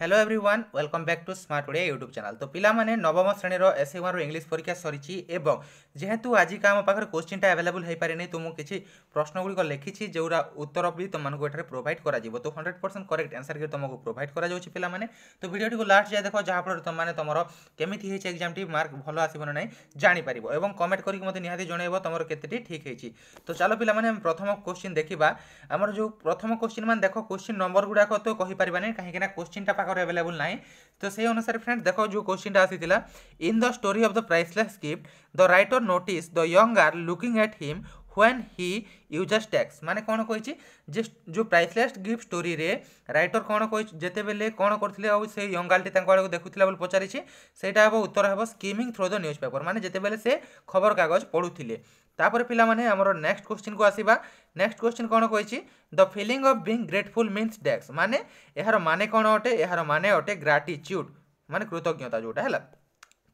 hello everyone welcome back to smart Odia YouTube channel ତ ପିଲାମାନେ ନବମ ଶ୍ରେଣୀର ଏସ୍ ୱାନ୍ର ଇଂଲିଶ ପରୀକ୍ଷା ସରିଛି ଏବଂ ଯେହେତୁ ଆଜିକା ଆମ ପାଖରେ କୋଶ୍ଚିନ୍ଟା ଆଭେଲେବୁଲ୍ ହୋଇପାରିନି ତ ମୁଁ କିଛି ପ୍ରଶ୍ନଗୁଡ଼ିକ ଲେଖିଛି ଯେଉଁଟା ଉତ୍ତର ବି ତୁମମାନଙ୍କୁ ଏଠାରେ ପ୍ରୋଭାଇଡ଼ କରାଯିବ ତ ହଣ୍ଡ୍ରେଡ଼ ପରସେଣ୍ଟ କରେକ୍ଟ ଆନ୍ସର୍ କରି ତୁମକୁ ପ୍ରୋଭାଇଡ଼ କରାଯାଉଛି ପିଲାମାନେ ତ ଭିଡ଼ିଓଟିକୁ ଲାଷ୍ଟ ଯାଏ ଦେଖ ଯାହାଫଳରେ ତୁମମାନେ ତୁମର କେମିତି ହେଇଛି ଏକ୍ଜାମ୍ଟି ମାର୍କ ଭଲ ଆସିବ ନା ନାହିଁ ଜାଣିପାରିବ ଏବଂ କମେଣ୍ଟ କରିକି ମୋତେ ନିହାତି ଜଣାଇବ ତୁମର କେତେଟି ଠିକ୍ ହେଇଛି ତ ଚାଲ ପିଲାମାନେ ଆମେ ପ୍ରଥମ କୋଶ୍ଚିନ୍ ଦେଖିବା ଆମର ଯେଉଁ ପ୍ରଥମ କୋଶ୍ଚିନ୍ ମାନେ ଦେଖ କୋଶ୍ଚିନ୍ ନମ୍ବର ଗୁଡ଼ାକ ତ କହିପାରିବାନି କାହିଁକିନା କୋଶ୍ଚିନ୍ଟା ପାଖରେ ଆଭେଲେବୁଲ୍ ନାହିଁ ତ ସେହି ଅନୁସାରେ ଫ୍ରେଣ୍ଡ ଦେଖ ଯେଉଁ କୋଶ୍ଚିନ୍ଟା ଆସିଥିଲା in the story of the priceless gift the writer notice the young are looking at him when he uses dash ମାନେ କ'ଣ କହିଛି ଯେ ଯେଉଁ ପ୍ରାଇସଲେସ୍ ଗିଫ୍ଟ ଷ୍ଟୋରିରେ ରାଇଟର କ'ଣ କହିଛି ଯେତେବେଳେ କ'ଣ କରିଥିଲେ ଆଉ ସେ ୟଙ୍ଗାଲଟି ତାଙ୍କ ଆଡ଼କୁ ଦେଖୁଥିଲା ବୋଲି ପଚାରିଛି ସେଇଟା ହେବ ଉତ୍ତର ହେବ skimming through the newspaper ମାନେ ଯେତେବେଳେ ସେ ଖବରକାଗଜ ପଢ଼ୁଥିଲେ ତାପରେ ପିଲାମାନେ ଆମର ନେକ୍ସଟ କୋଶ୍ଚିନ୍କୁ ଆସିବା ନେକ୍ସଟ କୋଶ୍ଚିନ୍ କ'ଣ କହିଛି the feeling of being grateful means dash ମାନେ ଏହାର ମାନେ କ'ଣ ଅଟେ ଏହାର ମାନେ ଅଟେ ଗ୍ରାଟିଚ୍ୟୁଡ଼ ମାନେ କୃତଜ୍ଞତା ଯେଉଁଟା ହେଲା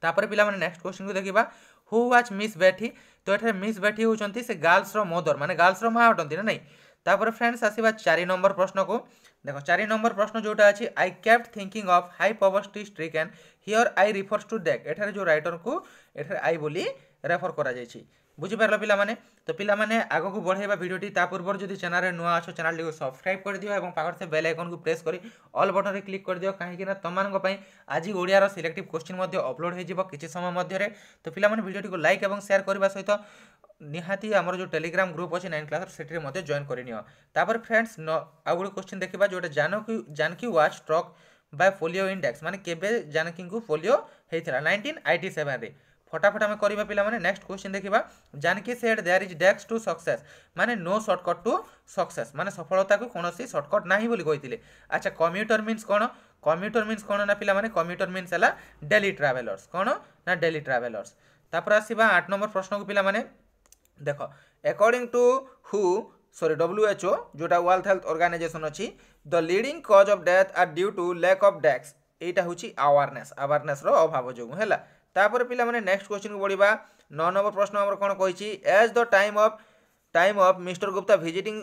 ତାପରେ ପିଲାମାନେ ନେକ୍ସଟ କୋଶ୍ଚିନ୍କୁ ଦେଖିବା ହୁ ୱାଚ୍ ମିସ୍ ବେଠି ତ ଏଠାରେ ମିସ୍ ବେଠି ହେଉଛନ୍ତି ସେ ଗାର୍ଲସର ମଦର ମାନେ ଗାର୍ଲସର ମା ଅଟନ୍ତି ନା ନାହିଁ তাপরে ফ্রেন্ডস আসবা চারি নম্বর প্রশ্নকু দেখ চারি নম্বর প্রশ্ন যেটা আছে I kept thinking of high poverty stricken and here I refused to dash এঠার যে রাইটরকু এঠার আই বলি রেফর করা যাইছি বুঝিপারল পিলামানে তো পিলামানে আগুক বড়াইবা ভিডিওটি তা পূর্ব যদি চ্যানেলে নূয়া আছো চ্যানেলটিকে সবসক্রাইব করে দিও এবং পাখে সে বেল আইকনকে প্রেস করে অল বটনরে ক্লিক করে দিও কাহিঁকি না তোমাদের আজ ওড়িয়ার সিলেক্টিভ কোশ্চিন মধ্যে অপলোড হয়ে যাব কিছু সময় মধ্যে তো পিলামানে ভিডিওটিকে লাইক এবং সেয়ার করা সহ নিহাতি আমার যে টেলিগ্রাম গ্রুপ অছি নাইন ক্লাসর সেটি মধ্যে জয়েন फ्रेंड्स নিও তাপরে ফ্রেন্ডস আউ গোটে কোশ্চিন जानकी যেটা Janaki Janaki was struck by polio in dash মানে কেবে জানকি পোলিও হয়েছিল নাইনটিন আইটি সেভেন্রে फटाफट आम करवा पे नेक्ट क्वेश्चन देखा Janaki said there is dash to success माने नो सर्टकट टू सक्सेस माने सफलता को कौन सर्टकट ना बोली अच्छा कम्यूटर मीनस कौन कम्यूटर मीनस कौन ना पे कम्यूटर मीन्स है डेली ट्रावेलर्स कौन ना डेली ट्रावेलर्स तापर आसवा आठ नंबर प्रश्न को पे দেখ according to who sorry WHO যেটা ওয়ার্ল্ড হেলথ অর্গানাইজেসন অছি the leading cause of death are due to lack of dash এইটা হচ্ছে আওয়ারনেস আওয়ারনেসর অভাব যোগ হল তাপরে পিলা মানে নেক্সট কোশ্চিনকু বড়া ন নম্বর প্রশ্ন আমার কোণ কী as the time of time of Mister Gupta visiting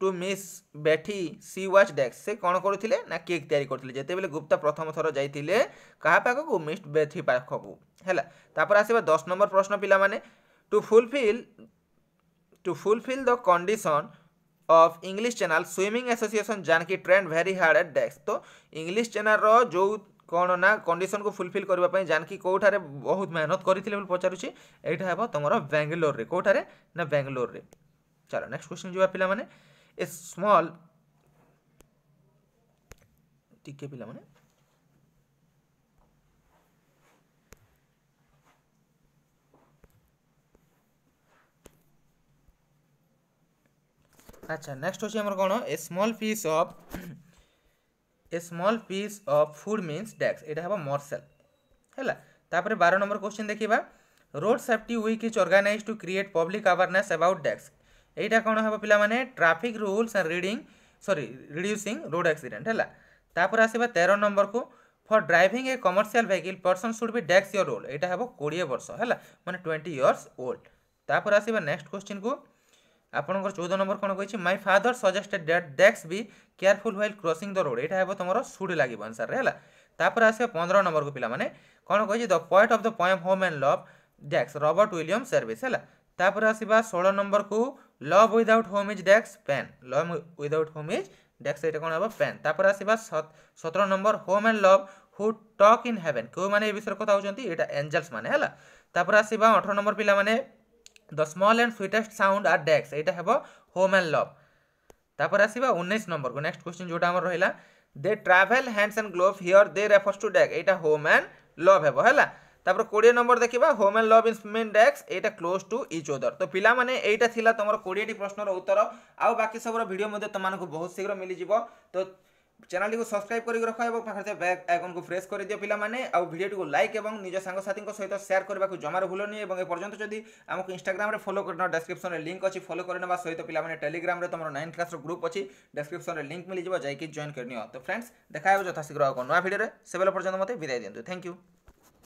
to Miss Betty she was dash সে কোণ করুলে না কেক তৈরি করলে যেতবে গুপ্তা প্রথম থর যাই কাহা পাখক মিস বেথি পাখক হল তাপরে আসবা দশ নম্বর প্রশ্ন পিলা মানে to fulfil to fulfill the condition of English Channel swimming association Janaki trained very hard at dash तो इंग्लिश चैनल जो କ'ଣ ନା को फुलफिल करने ପାଇଁ ଜାନକି କେଉଁଠାରେ ବହୁତ ମେହନତ କରିଥିଲେ ବୋଲି ପଚାରୁଛି ଏଇଟା ହେବ में ବାଙ୍ଗାଲୋରରେ କେଉଁଠାରେ ନା ବାଙ୍ଗାଲୋରରେ ଚାଲ ନେକ୍ସଟ କ୍ୱେଶ୍ଚିନ୍ ଯିବା ପିଲାମାନେ ଏ ସ୍ମଲ୍ ଟିକେ ପିଲାମାନେ আচ্ছা নেক্সট হচ্ছে আমার কোণ a small piece of a small piece of food means dash এটা হব মর্সেল ହେଲା ତାପରେ ବାର ନମ୍ବର କ୍ୱେଶ୍ଚିନ୍ ଦେଖିବା road safety week is organize to create public awareness about dash ଏଇଟା କ'ଣ ହେବ ପିଲାମାନେ traffic rules and reading sorry reducing road accident ହେଲା ତାପରେ ଆସିବା ତେର ନମ୍ବରକୁ for driving a commercial vehicle person should be dash year old ଏଇଟା ହେବ କୋଡ଼ିଏ ବର୍ଷ ହେଲା ମାନେ ଟ୍ୱେଣ୍ଟି ଇୟର୍ସ ଓଲ୍ଡ ତାପରେ ଆସିବା ନେକ୍ସଟ କ୍ୱେଶ୍ଚିନ୍କୁ ଆପଣଙ୍କର ଚଉଦ ନମ୍ବର କ'ଣ କହିଛି my father suggested that dash be careful while crossing the road ଏଇଟା ହେବ ତୁମର ସୁଡ଼ ଲାଗିବ ଆନ୍ସର୍ରେ ହେଲା ତାପରେ ଆସିବ ପନ୍ଦର ନମ୍ବରକୁ ପିଲାମାନେ କ'ଣ କହିଛି the point of the poem home and love dash Robert William Service ହେଲା ତାପରେ ଆସିବା ଷୋହଳ ନମ୍ବରକୁ love without home is dash pain love without home is dash ଏଇଟା କ'ଣ ହେବ ପେନ୍ ତାପରେ ଆସିବା ସତର number home and love who talk in heaven କେଉଁମାନେ ଏ ବିଷୟରେ କଥା ହେଉଛନ୍ତି ଏଇଟା ଏଞ୍ଜେଲ୍ସ ମାନେ ହେଲା ତାପରେ ଆସିବା ଅଠର ନମ୍ବର ପିଲାମାନେ the small and sweetest sound are dash ଏଇଟା ହେବ ହୋମ୍ ଆଣ୍ଡ ଲଭ୍ ତାପରେ ଆସିବା ଉଣେଇଶ ନମ୍ବରକୁ ନେକ୍ସଟ କ୍ୱେଶ୍ଚିନ୍ ଯେଉଁଟା ଆମର ରହିଲା they travel hands and glove here they refers to dash ଏଇଟା ହୋମ୍ ଆଣ୍ଡ ଲଭ୍ ହେବ ହେଲା ତାପରେ କୋଡ଼ିଏ ନମ୍ବର ଦେଖିବା home and love instalment dash ଏଇଟା କ୍ଲୋଜ୍ ଟୁ ଇଚ୍ ଓଦର ତ ପିଲାମାନେ ଏଇଟା ଥିଲା ତୁମର କୋଡ଼ିଏଟି ପ୍ରଶ୍ନର ଉତ୍ତର ଆଉ ବାକି ସବୁର ଭିଡ଼ିଓ ମଧ୍ୟ ତୁମମାନଙ୍କୁ ବହୁତ ଶୀଘ୍ର ମିଳିଯିବ ତ ଚ୍ୟାନେଲ୍ଟିକୁ ସବସ୍କ୍ରାଇବ୍ କରିକି ରଖ ଏବଂ ପାଖରେ ବ୍ୟାକ୍ ଆଇକନ୍କୁ ପ୍ରେସ୍ କରିଦିଅ ପିଲାମାନେ ଆଉ ଭିଡ଼ିଓଟିକୁ ଲାଇକ୍ ଏବଂ ନିଜ ସାଙ୍ଗସାଥୀଙ୍କ ସହିତ ସେୟାର କରିବାକୁ ଜମାରୁ ଭୁଲନି ଏବଂ ଏପର୍ଯ୍ୟନ୍ତ ଯଦି ଆମକୁ ଇନ୍ଷ୍ଟାଗ୍ରାମରେ ଫଲୋ କରିନେବା ଡେସ୍କ୍ରିପସନ୍ରେ ଲିଙ୍କ୍ ଅଛି ଫଲୋ କରିନେବା ସହିତ ପିଲାମାନେ ଟେଲିଗ୍ରାମରେ ତୁମର ନାଇନ୍ କ୍ଲାସ୍ର ଗ୍ରୁପ୍ ଅଛି ଡେସ୍କ୍ରିପସନ୍ରେ ଲିଙ୍କ୍ ମିଳିଯିବ ଯାଇକି ଜଏନ୍ କରିନିଅ ତ ଫ୍ରେଣ୍ଡସ୍ ଦେଖା ହେବ ଯଥାଶୀଘ୍ର ଆଉ କ'ଣ ନୂଆ ଭିଡ଼ିଓରେ ସେବେଲେ ପର୍ଯ୍ୟନ୍ତ ମୋତେ ବିଦାୟ ଦିଅନ୍ତୁ ଥ୍ୟାଙ୍କ ୟୁ